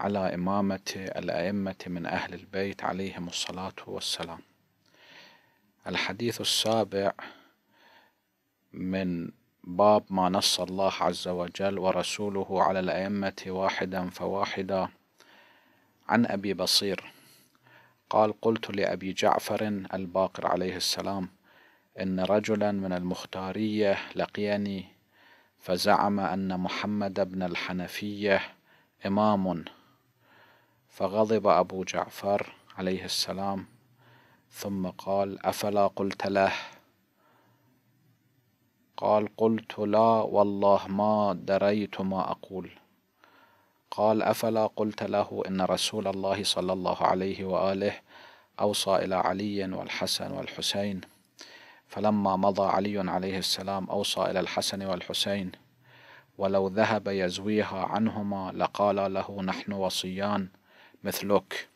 على إمامة الأئمة من أهل البيت عليهم الصلاة والسلام الحديث السابع من باب ما نص الله عز وجل ورسوله على الأئمة واحدا فواحدا عن أبي بصير قال قلت لأبي جعفر الباقر عليه السلام إن رجلا من المختارية لقيني فزعم أن محمد بن الحنفية إمام فغضب أبو جعفر عليه السلام ثم قال أفلا قلت له قال قلت لا والله ما دريت ما أقول قال أفلا قلت له إن رسول الله صلى الله عليه وآله أوصى إلى علي والحسن والحسين فلما مضى علي عليه السلام أوصى إلى الحسن والحسين ولو ذهب يزويها عنهما لقال له نحن وصيان مثلك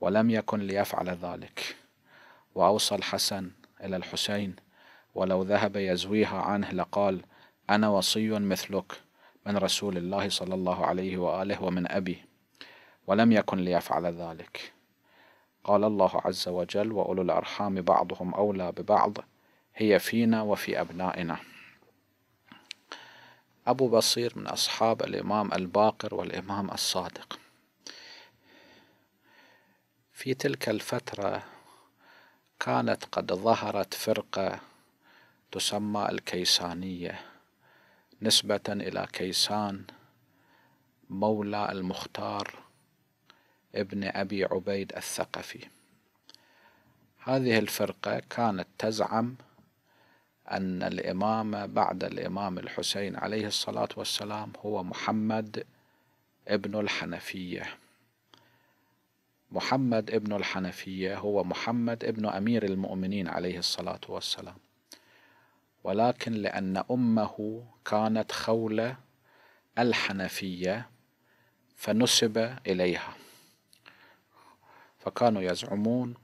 ولم يكن ليفعل ذلك وأوصى الحسن إلى الحسين ولو ذهب يزويها عنه لقال أنا وصي مثلك من رسول الله صلى الله عليه وآله ومن أبي ولم يكن ليفعل ذلك قال الله عز وجل وأولو الأرحام بعضهم أولى ببعض هي فينا وفي أبنائنا أبو بصير من أصحاب الإمام الباقر والإمام الصادق في تلك الفترة كانت قد ظهرت فرقة تسمى الكيسانية نسبة إلى كيسان مولى المختار ابن أبي عبيد الثقفي هذه الفرقة كانت تزعم أن الإمام بعد الإمام الحسين عليه الصلاة والسلام هو محمد ابن الحنفية محمد ابن الحنفية هو محمد ابن أمير المؤمنين عليه الصلاة والسلام ولكن لأن أمه كانت خولة الحنفية فنسب إليها فكانوا يزعمون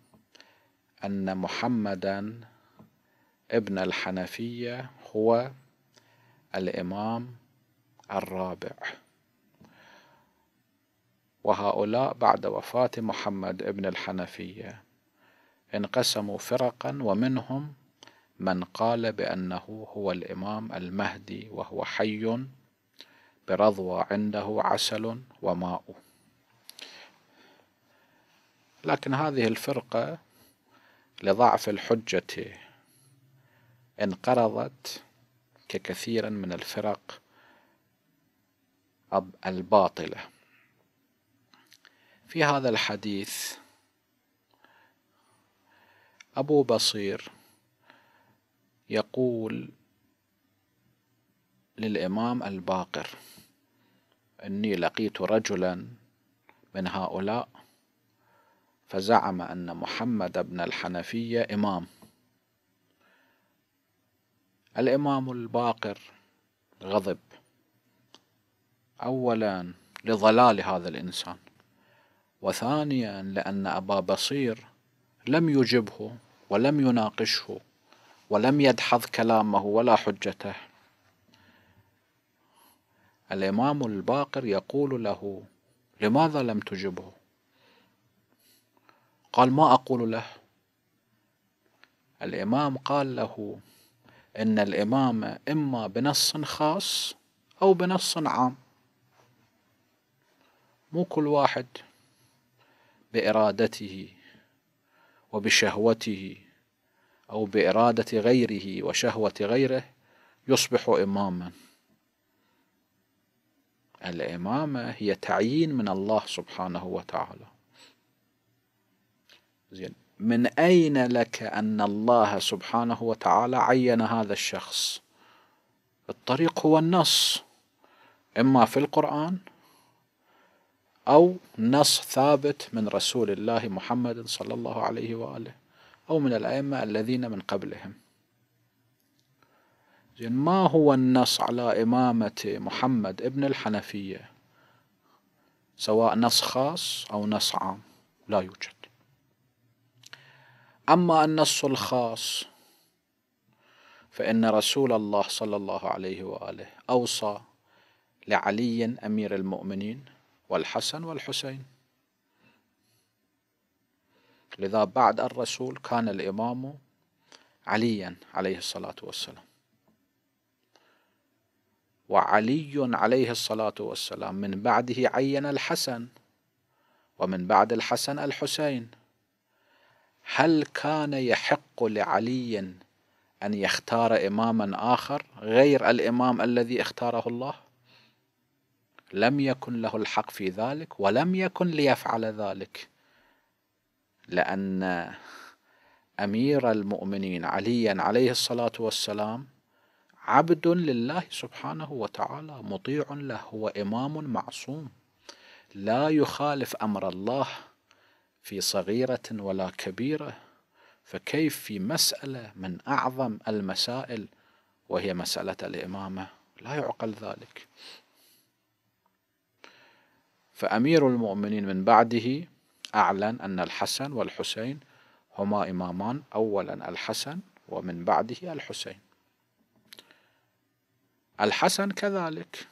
أن محمدا ابن الحنفية هو الإمام الرابع وهؤلاء بعد وفاة محمد ابن الحنفية انقسموا فرقا ومنهم من قال بأنه هو الإمام المهدي وهو حي برضوى عنده عسل وماء لكن هذه الفرقة لضعف الحجة انقرضت ككثير من الفرق الباطله في هذا الحديث أبو بصير يقول للإمام الباقر إني لقيت رجلا من هؤلاء فزعم أن محمد بن الحنفية إمام الإمام الباقر غضب أولا لضلال هذا الإنسان وثانيا لأن أبا بصير لم يجبه ولم يناقشه ولم يدحض كلامه ولا حجته الإمام الباقر يقول له لماذا لم تجبه قال ما أقول له الإمام قال له إن الامام إما بنص خاص أو بنص عام مو كل واحد بارادته وبشهوته او باراده غيره وشهوه غيره يصبح اماما الامامه هي تعيين من الله سبحانه وتعالى زين من اين لك ان الله سبحانه وتعالى عين هذا الشخص الطريق هو النص اما في القران أو نص ثابت من رسول الله محمد صلى الله عليه وآله أو من الأئمة الذين من قبلهم زين ما هو النص على إمامة محمد ابن الحنفية سواء نص خاص أو نص عام لا يوجد أما النص الخاص فإن رسول الله صلى الله عليه وآله أوصى لعلي أمير المؤمنين والحسن والحسين لذا بعد الرسول كان الإمام عليا عليه الصلاة والسلام وعلي عليه الصلاة والسلام من بعده عين الحسن ومن بعد الحسن الحسين هل كان يحق لعلي أن يختار إماما آخر غير الإمام الذي اختاره الله؟ لم يكن له الحق في ذلك ولم يكن ليفعل ذلك لأن أمير المؤمنين عليا عليه الصلاة والسلام عبد لله سبحانه وتعالى مطيع له هو إمام معصوم لا يخالف أمر الله في صغيرة ولا كبيرة فكيف في مسألة من أعظم المسائل وهي مسألة الإمامة لا يعقل ذلك فأمير المؤمنين من بعده أعلن أن الحسن والحسين هما إمامان أولا الحسن ومن بعده الحسين الحسن كذلك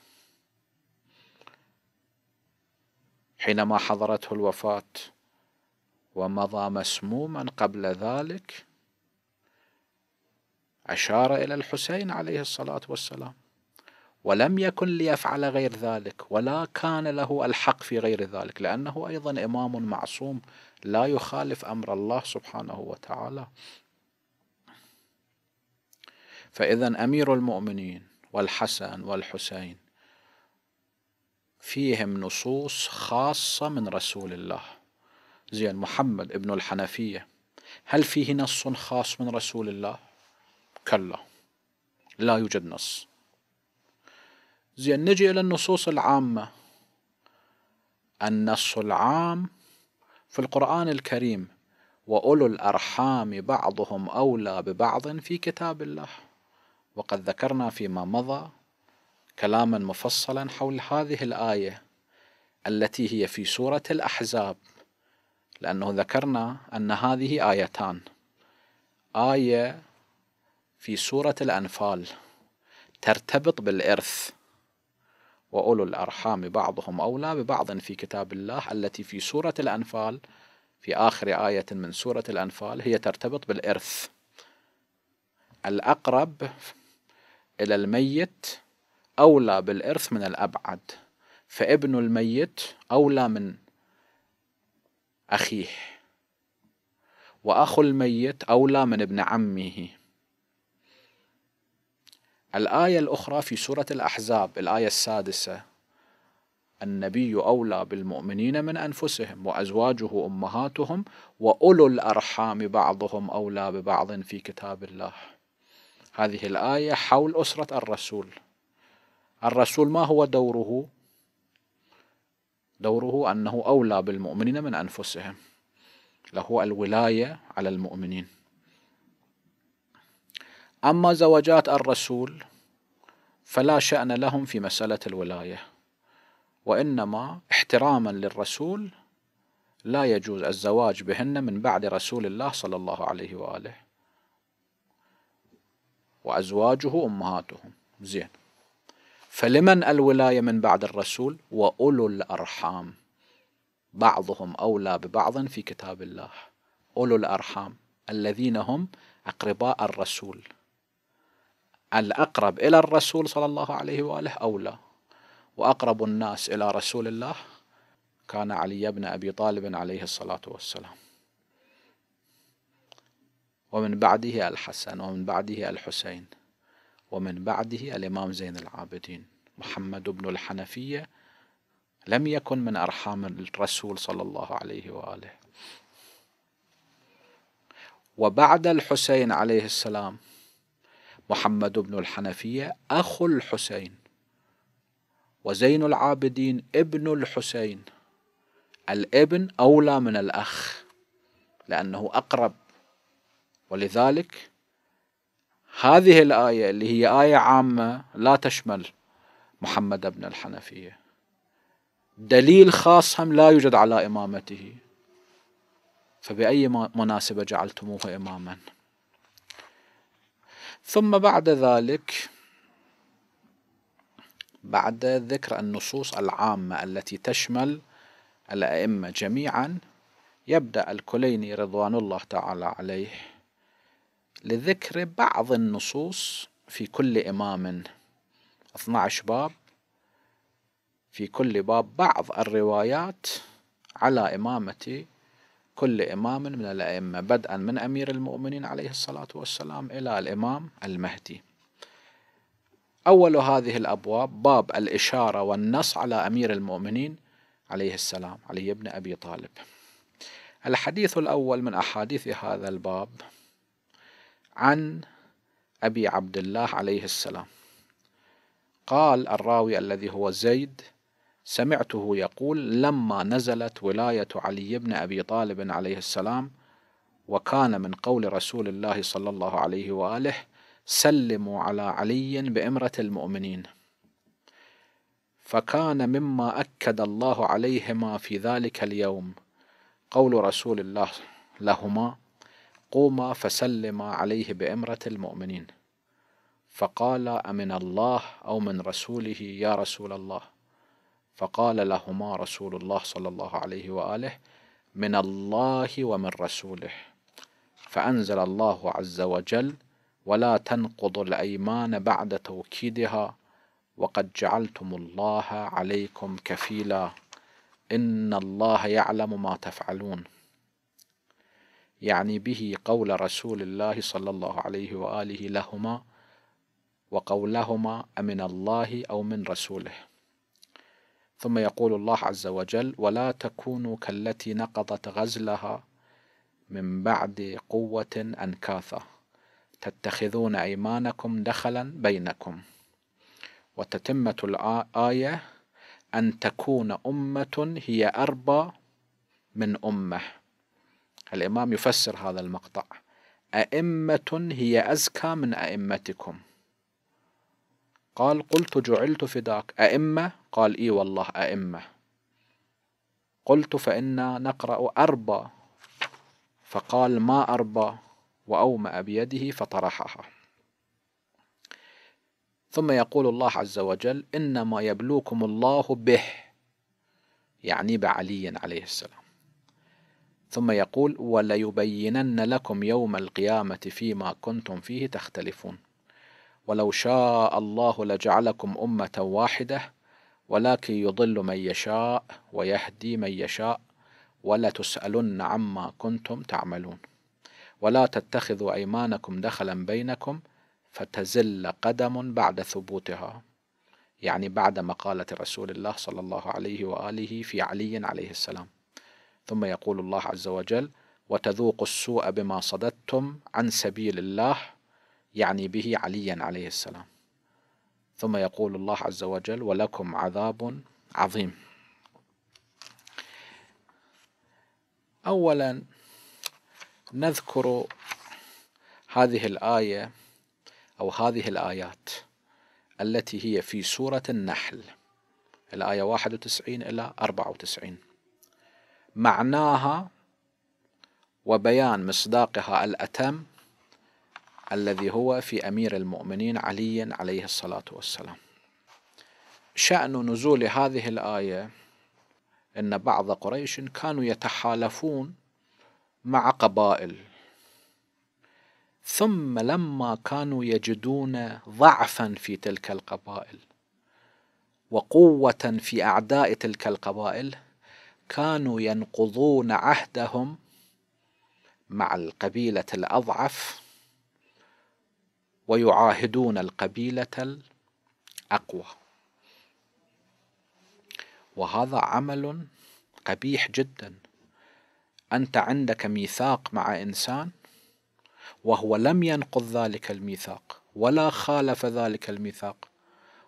حينما حضرته الوفاة ومضى مسموما قبل ذلك أشار إلى الحسين عليه الصلاة والسلام ولم يكن ليفعل غير ذلك ولا كان له الحق في غير ذلك لأنه أيضا إمام معصوم لا يخالف أمر الله سبحانه وتعالى فإذا أمير المؤمنين والحسن والحسين فيهم نصوص خاصة من رسول الله زين محمد ابن الحنفية هل فيه نص خاص من رسول الله؟ كلا لا يوجد نص زين نجي إلى النصوص العامة النص العام في القرآن الكريم وأولو الأرحام بعضهم أولى ببعض في كتاب الله وقد ذكرنا فيما مضى كلاما مفصلا حول هذه الآية التي هي في سورة الأحزاب لأنه ذكرنا أن هذه آيتان آية في سورة الأنفال ترتبط بالإرث وأولو الأرحام بعضهم أولى ببعض في كتاب الله التي في سورة الأنفال في آخر آية من سورة الأنفال هي ترتبط بالإرث الأقرب إلى الميت أولى بالإرث من الأبعد فابن الميت أولى من أخيه وأخو الميت أولى من ابن عمه الآية الأخرى في سورة الأحزاب الآية السادسة النبي أولى بالمؤمنين من أنفسهم وأزواجه أمهاتهم وأولو الأرحام بعضهم أولى ببعض في كتاب الله هذه الآية حول أسرة الرسول الرسول ما هو دوره؟ دوره أنه أولى بالمؤمنين من أنفسهم له الولاية على المؤمنين أما زوجات الرسول فلا شأن لهم في مسألة الولاية وإنما احتراما للرسول لا يجوز الزواج بهن من بعد رسول الله صلى الله عليه وآله وأزواجه أمهاتهم زين فلمن الولاية من بعد الرسول وأولو الأرحام بعضهم أولى ببعض في كتاب الله أولو الأرحام الذين هم أقرباء الرسول الأقرب إلى الرسول صلى الله عليه وآله أو لا وأقرب الناس إلى رسول الله كان علي بن أبي طالب عليه الصلاة والسلام ومن بعده الحسن ومن بعده الحسين ومن بعده الإمام زين العابدين محمد بن الحنفية لم يكن من أرحام الرسول صلى الله عليه وآله وبعد الحسين عليه السلام محمد بن الحنفية أخو الحسين وزين العابدين ابن الحسين الابن أولى من الأخ لأنه أقرب ولذلك هذه الآية اللي هي آية عامة لا تشمل محمد بن الحنفية دليل خاص هم لا يوجد على إمامته فبأي مناسبة جعلتموه إماماً ثم بعد ذلك بعد ذكر النصوص العامة التي تشمل الأئمة جميعا يبدأ الكليني رضوان الله تعالى عليه لذكر بعض النصوص في كل إمام 12 باب في كل باب بعض الروايات على إمامة كل إمام من الأئمة بدءا من أمير المؤمنين عليه الصلاة والسلام إلى الإمام المهدي أول هذه الأبواب باب الإشارة والنص على أمير المؤمنين عليه السلام علي بن أبي طالب الحديث الأول من أحاديث هذا الباب عن أبي عبد الله عليه السلام قال الراوي الذي هو زيد سمعته يقول لما نزلت ولاية علي بن أبي طالب عليه السلام وكان من قول رسول الله صلى الله عليه وآله سلموا على علي بإمرة المؤمنين فكان مما أكد الله عليهما في ذلك اليوم قول رسول الله لهما قوما فسلما عليه بإمرة المؤمنين فقال أمن الله أو من رسوله يا رسول الله فقال لهما رسول الله صلى الله عليه واله من الله ومن رسوله فانزل الله عز وجل ولا تنقضوا الايمان بعد توكيدها وقد جعلتم الله عليكم كفيلا ان الله يعلم ما تفعلون يعني به قول رسول الله صلى الله عليه واله لهما وقولهما امن الله او من رسوله ثم يقول الله عز وجل ولا تكونوا كالتي نقضت غزلها من بعد قوة أنكاثة تتخذون أيمانكم دخلا بينكم وتتمة الآية أن تكون أمة هي أربى من أمة الإمام يفسر هذا المقطع أئمة هي أزكى من أئمتكم قال قلت جعلت فداك أئمة قال إي والله أئمة قلت فإنا نقرأ أربى فقال ما أربى وأومأ بيده فطرحها ثم يقول الله عز وجل إنما يبلوكم الله به يعني بعلي عليه السلام ثم يقول وليبينن لكم يوم القيامة فيما كنتم فيه تختلفون ولو شاء الله لجعلكم أمة واحدة ولكن يضل من يشاء ويهدي من يشاء ولا تسألن عما كنتم تعملون ولا تتخذوا أيمانكم دخلا بينكم فتزل قدم بعد ثبوتها يعني بعد مقالة رسول الله صلى الله عليه وآله في علي عليه السلام ثم يقول الله عز وجل وتذوقوا السوء بما صددتم عن سبيل الله يعني به علي عليه السلام ثم يقول الله عز وجل ولكم عذاب عظيم أولا نذكر هذه الآية أو هذه الآيات التي هي في سورة النحل الآية 91 إلى 94 معناها وبيان مصداقها الأتم الذي هو في أمير المؤمنين علي عليه الصلاة والسلام شأن نزول هذه الآية أن بعض قريش كانوا يتحالفون مع قبائل ثم لما كانوا يجدون ضعفا في تلك القبائل وقوة في أعداء تلك القبائل كانوا ينقضون عهدهم مع القبيلة الأضعف ويعاهدون القبيلة الأقوى وهذا عمل قبيح جدا أنت عندك ميثاق مع إنسان وهو لم ينقض ذلك الميثاق ولا خالف ذلك الميثاق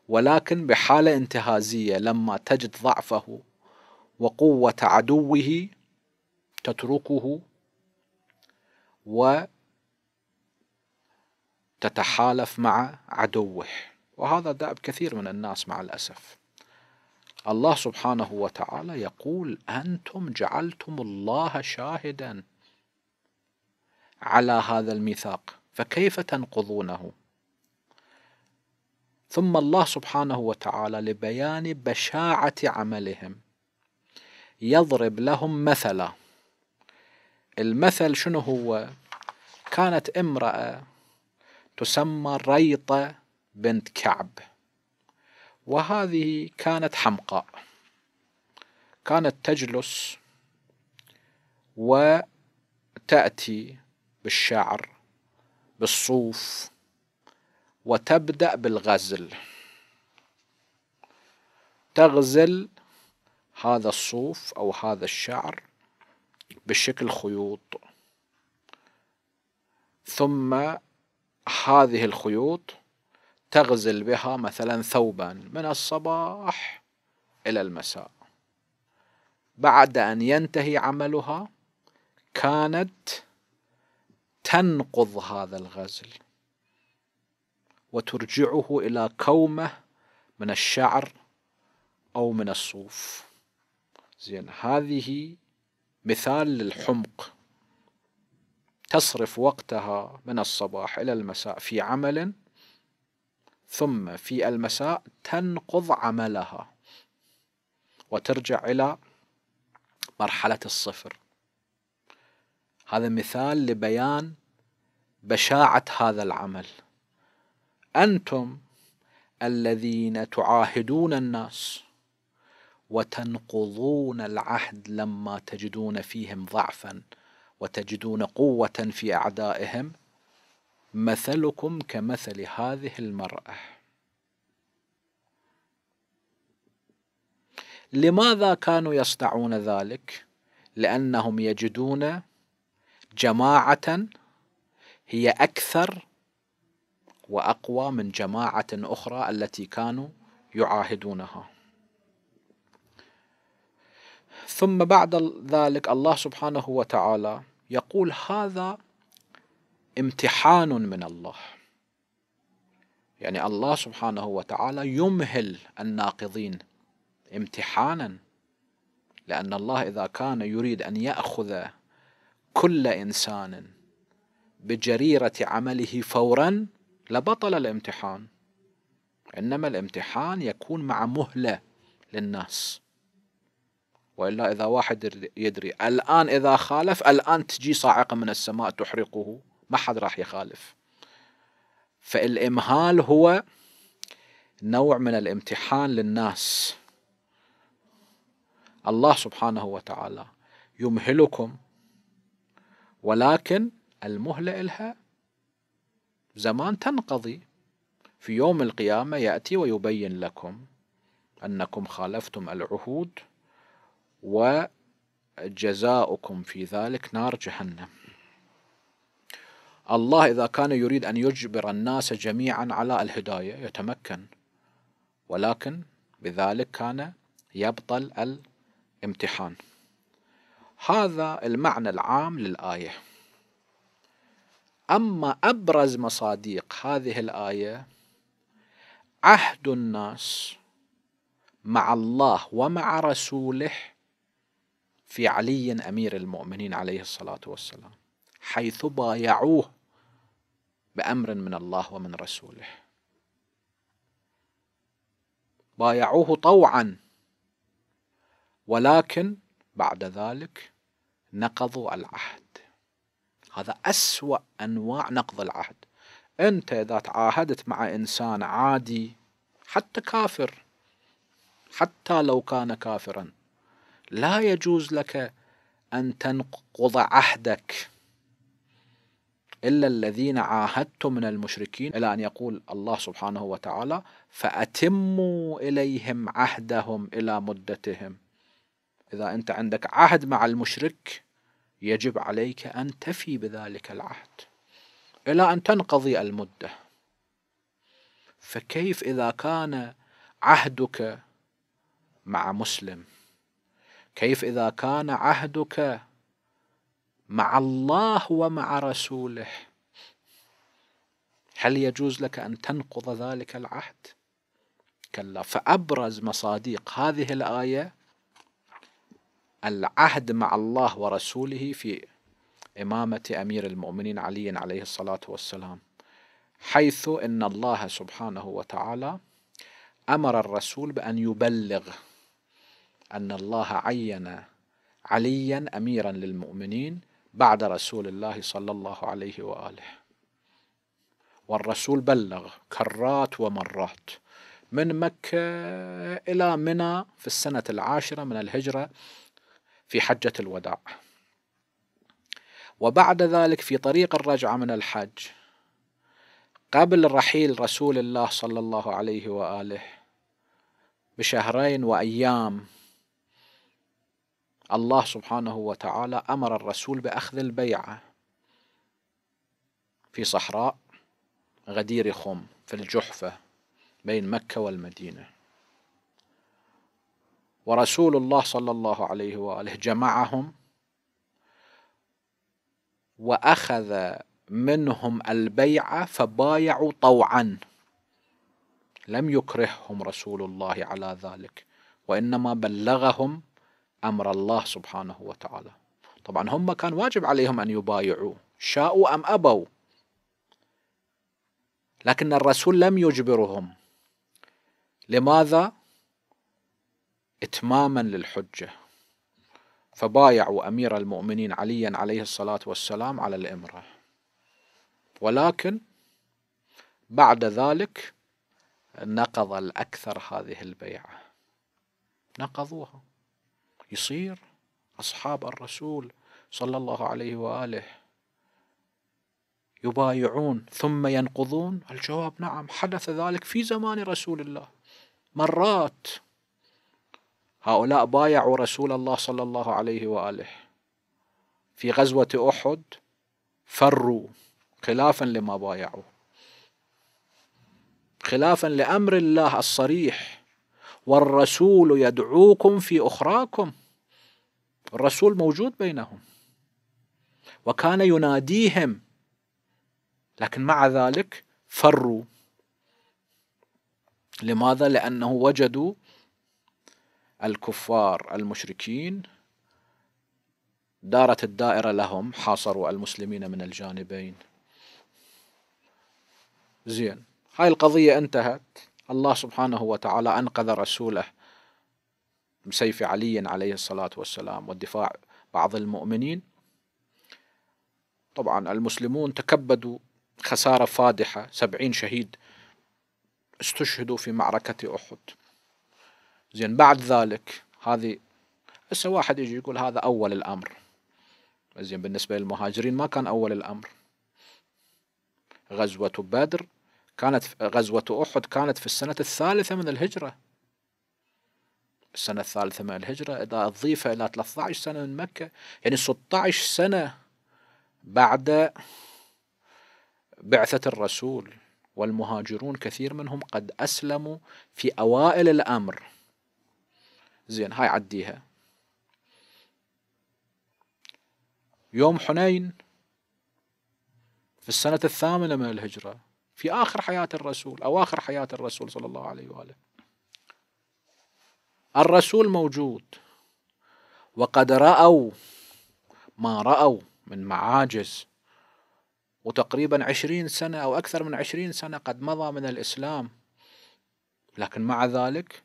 ولكن بحالة انتهازية لما تجد ضعفه وقوة عدوه تتركه و تتحالف مع عدوه وهذا داب كثير من الناس مع الأسف الله سبحانه وتعالى يقول أنتم جعلتم الله شاهدا على هذا الميثاق فكيف تنقضونه ثم الله سبحانه وتعالى لبيان بشاعة عملهم يضرب لهم مثلا المثل شنو هو كانت امرأة تسمى ريطة بنت كعب وهذه كانت حمقاء كانت تجلس وتأتي بالشعر بالصوف وتبدأ بالغزل تغزل هذا الصوف أو هذا الشعر بشكل خيوط ثم هذه الخيوط تغزل بها مثلا ثوبا من الصباح إلى المساء بعد أن ينتهي عملها كانت تنقض هذا الغزل وترجعه إلى كومه من الشعر أو من الصوف زين هذه مثال للحمق تصرف وقتها من الصباح إلى المساء في عمل ثم في المساء تنقض عملها وترجع إلى مرحلة الصفر هذا مثال لبيان بشاعة هذا العمل أنتم الذين تعاهدون الناس وتنقضون العهد لما تجدون فيهم ضعفا وتجدون قوة في أعدائهم مثلكم كمثل هذه المرأة لماذا كانوا يصنعون ذلك؟ لأنهم يجدون جماعة هي أكثر وأقوى من جماعة أخرى التي كانوا يعاهدونها ثم بعد ذلك الله سبحانه وتعالى يقول هذا امتحان من الله يعني الله سبحانه وتعالى يمهل الناقضين امتحانا لأن الله إذا كان يريد أن يأخذ كل إنسان بجريرة عمله فورا لبطل الامتحان إنما الامتحان يكون مع مهلة للناس والا اذا واحد يدري الان اذا خالف الان تجي صاعقه من السماء تحرقه ما حد راح يخالف فالامهال هو نوع من الامتحان للناس الله سبحانه وتعالى يمهلكم ولكن المهلة إلها زمان تنقضي في يوم القيامة يأتي ويبين لكم أنكم خالفتم العهود وجزاؤكم في ذلك نار جهنم الله إذا كان يريد أن يجبر الناس جميعا على الهداية يتمكن ولكن بذلك كان يبطل الامتحان هذا المعنى العام للآية أما أبرز مصاديق هذه الآية عهد الناس مع الله ومع رسوله في علي امير المؤمنين عليه الصلاه والسلام حيث بايعوه بامر من الله ومن رسوله بايعوه طوعا ولكن بعد ذلك نقضوا العهد هذا أسوأ أنواع نقض العهد أنت إذا تعاهدت مع إنسان عادي حتى كافر حتى لو كان كافرا لا يجوز لك أن تنقض عهدك إلا الذين عاهدتم من المشركين إلى أن يقول الله سبحانه وتعالى فأتموا إليهم عهدهم إلى مدتهم إذا أنت عندك عهد مع المشرك يجب عليك أن تفي بذلك العهد إلى أن تنقضي المدة فكيف إذا كان عهدك مع مسلم كيف إذا كان عهدك مع الله ومع رسوله هل يجوز لك أن تنقض ذلك العهد؟ كلا فأبرز مصادق هذه الآية العهد مع الله ورسوله في إمامة أمير المؤمنين علي عليه الصلاة والسلام حيث إن الله سبحانه وتعالى أمر الرسول بأن يبلغ أن الله عين عليا أميرا للمؤمنين بعد رسول الله صلى الله عليه وآله والرسول بلغ كرات ومرات من مكة إلى منى في السنة العاشرة من الهجرة في حجة الوداع وبعد ذلك في طريق الرجعة من الحج قبل رحيل رسول الله صلى الله عليه وآله بشهرين وأيام الله سبحانه وتعالى أمر الرسول بأخذ البيعة في صحراء غدير خم في الجحفة بين مكة والمدينة ورسول الله صلى الله عليه وآله جمعهم وأخذ منهم البيعة فبايعوا طوعا لم يكرههم رسول الله على ذلك وإنما بلغهم أمر الله سبحانه وتعالى طبعا هم كان واجب عليهم أن يبايعوا شاءوا أم أبوا لكن الرسول لم يجبرهم لماذا إتماما للحجة فبايعوا أمير المؤمنين عليا عليه الصلاة والسلام على الإمرة ولكن بعد ذلك نقض الأكثر هذه البيعة نقضوها يصير أصحاب الرسول صلى الله عليه وآله يبايعون ثم ينقضون الجواب نعم حدث ذلك في زمان رسول الله مرات هؤلاء بايعوا رسول الله صلى الله عليه وآله في غزوة أحد فروا خلافا لما بايعوا خلافا لأمر الله الصريح والرسول يدعوكم في أخراكم الرسول موجود بينهم وكان يناديهم لكن مع ذلك فروا لماذا؟ لأنه وجدوا الكفار المشركين دارت الدائرة لهم حاصروا المسلمين من الجانبين زين هاي القضية انتهت الله سبحانه وتعالى أنقذ رسوله بسيف سيف علي عليه الصلاة والسلام ودفاع بعض المؤمنين طبعا المسلمون تكبدوا خسارة فادحة سبعين شهيد استشهدوا في معركة أحد زين بعد ذلك هذه هسه واحد يجي يقول هذا أول الأمر زين بالنسبة للمهاجرين ما كان أول الأمر غزوة بدر كانت غزوة أحد كانت في السنة الثالثة من الهجرة السنة الثالثة من الهجرة إذا أضيفها إلى 13 سنة من مكة يعني 16 سنة بعد بعثة الرسول والمهاجرون كثير منهم قد أسلموا في أوائل الأمر زين هاي عديها يوم حنين في السنة الثامنة من الهجرة في آخر حياة الرسول أو آخر حياة الرسول صلى الله عليه وآله الرسول موجود وقد رأوا ما رأوا من معاجز وتقريبا عشرين سنة أو أكثر من عشرين سنة قد مضى من الإسلام لكن مع ذلك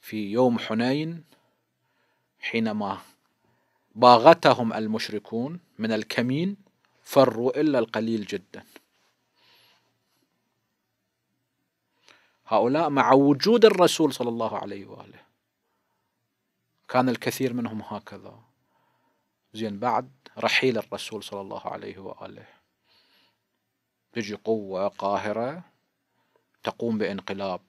في يوم حنين حينما باغتهم المشركون من الكمين فروا إلا القليل جداً هؤلاء مع وجود الرسول صلى الله عليه واله كان الكثير منهم هكذا زين بعد رحيل الرسول صلى الله عليه واله تجي قوة قاهرة تقوم بانقلاب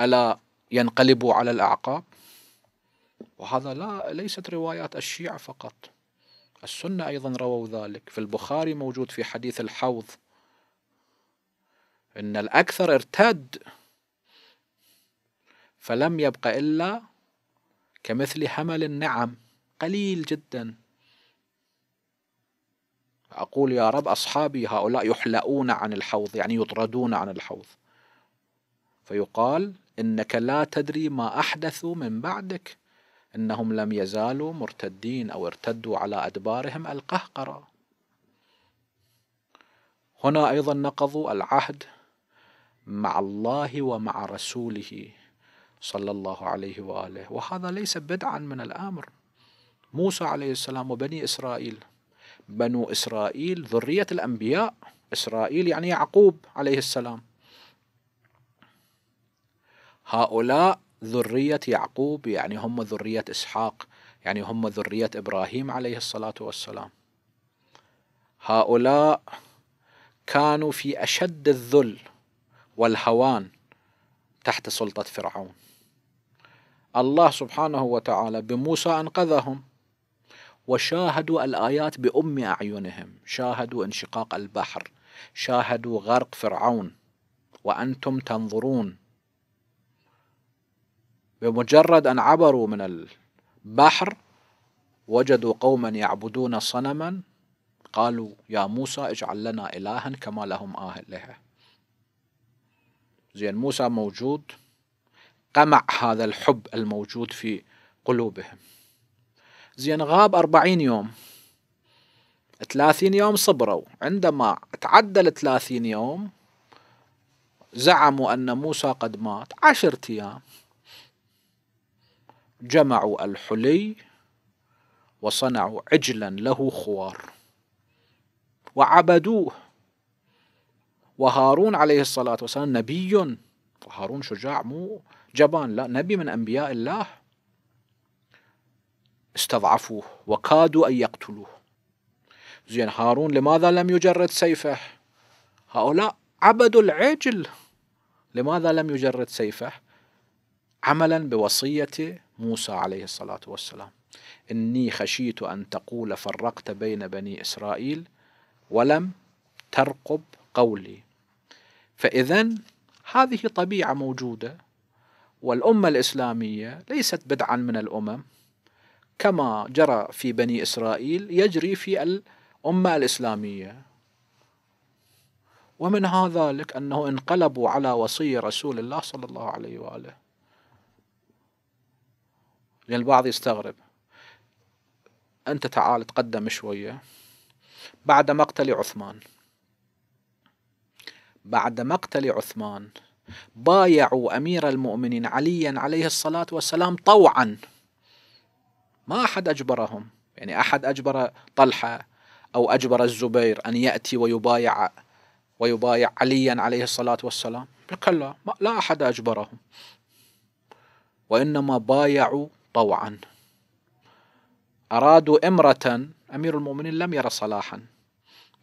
ألا ينقلبوا على الأعقاب وهذا لا ليست روايات الشيعة فقط السنة أيضا رووا ذلك في البخاري موجود في حديث الحوض إن الأكثر ارتد فلم يبق إلا كمثل حمل النعم قليل جدا أقول يا رب أصحابي هؤلاء يحلؤون عن الحوض يعني يطردون عن الحوض فيقال إنك لا تدري ما أحدثوا من بعدك انهم لم يزالوا مرتدين او ارتدوا على ادبارهم القهقره هنا ايضا نقضوا العهد مع الله ومع رسوله صلى الله عليه واله وهذا ليس بدعا من الامر موسى عليه السلام وبني اسرائيل بنو اسرائيل ذريه الانبياء اسرائيل يعني يعقوب عليه السلام هؤلاء ذرية يعقوب يعني هم ذرية إسحاق يعني هم ذرية إبراهيم عليه الصلاة والسلام هؤلاء كانوا في أشد الذل والهوان تحت سلطة فرعون الله سبحانه وتعالى بموسى أنقذهم وشاهدوا الآيات بأم أعينهم شاهدوا انشقاق البحر شاهدوا غرق فرعون وأنتم تنظرون بمجرد أن عبروا من البحر وجدوا قوما يعبدون صنما قالوا يا موسى اجعل لنا إلها كما لهم آلهة زين موسى موجود قمع هذا الحب الموجود في قلوبهم زين غاب أربعين يوم ثلاثين يوم صبروا عندما تعدى ثلاثين يوم زعموا أن موسى قد مات عشرة أيام جمعوا الحلي وصنعوا عجلا له خوار وعبدوه وهارون عليه الصلاة والسلام نبي هارون شجاع مو جبان لا نبي من أنبياء الله استضعفوه وكادوا أن يقتلوه زين هارون لماذا لم يجرد سيفه هؤلاء عبدوا العجل لماذا لم يجرد سيفه عملا بوصية موسى عليه الصلاة والسلام إني خشيت أن تقول فرقت بين بني إسرائيل ولم ترقب قولي فإذا هذه طبيعة موجودة والأمة الإسلامية ليست بدعا من الأمم كما جرى في بني إسرائيل يجري في الأمة الإسلامية ومنها ذلك أنه انقلبوا على وصي رسول الله صلى الله عليه وآله لأن البعض يستغرب أنت تعال تقدم شوية بعد مقتل عثمان بعد مقتل عثمان بايعوا أمير المؤمنين عليا عليه الصلاة والسلام طوعا ما أحد أجبرهم يعني أحد أجبر طلحة أو أجبر الزبير أن يأتي ويبايع ويبايع عليا عليه الصلاة والسلام كلا لا أحد أجبرهم وإنما بايعوا طوعا أرادوا إمرة أمير المؤمنين لم يرى صلاحا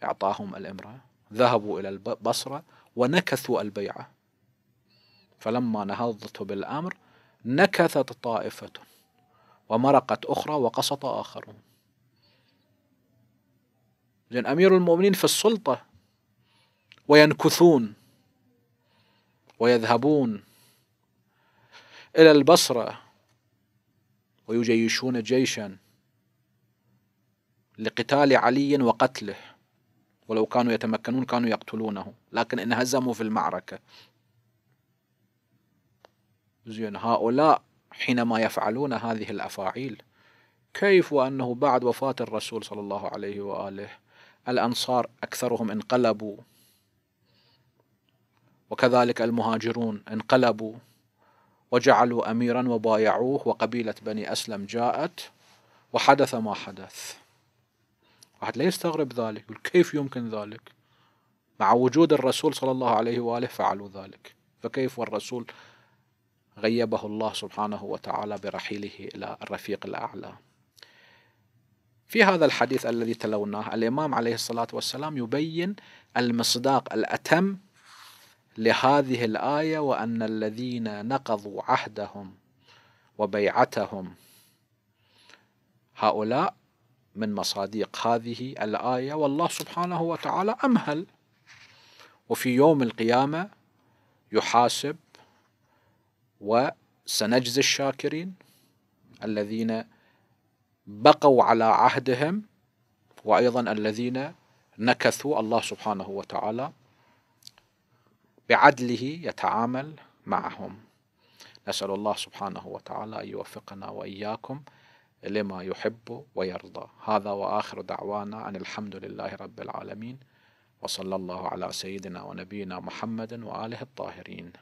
إعطاهم الإمرة ذهبوا إلى البصرة ونكثوا البيعة فلما نهضت بالأمر نكثت طائفة ومرقت أخرى وقسط آخرون لأن أمير المؤمنين في السلطة وينكثون ويذهبون إلى البصرة ويجيشون جيشا لقتال علي وقتله ولو كانوا يتمكنون كانوا يقتلونه لكن انهزموا في المعركة زين هؤلاء حينما يفعلون هذه الأفاعيل كيف وأنه بعد وفاة الرسول صلى الله عليه وآله الأنصار أكثرهم انقلبوا وكذلك المهاجرون انقلبوا وجعلوا أميرا وبايعوه وقبيلة بني أسلم جاءت وحدث ما حدث واحد لا يستغرب ذلك يقول كيف يمكن ذلك مع وجود الرسول صلى الله عليه وآله فعلوا ذلك فكيف والرسول غيبه الله سبحانه وتعالى برحيله إلى الرفيق الأعلى في هذا الحديث الذي تلوناه الإمام عليه الصلاة والسلام يبين المصداق الأتم لهذه الآية وأن الذين نقضوا عهدهم وبيعتهم هؤلاء من مصادق هذه الآية والله سبحانه وتعالى أمهل وفي يوم القيامة يحاسب وسنجزي الشاكرين الذين بقوا على عهدهم وأيضا الذين نكثوا الله سبحانه وتعالى بعدله يتعامل معهم نسأل الله سبحانه وتعالى أن يوفقنا وإياكم لما يحب ويرضى هذا وآخر دعوانا أن الحمد لله رب العالمين وصلى الله على سيدنا ونبينا محمد وآله الطاهرين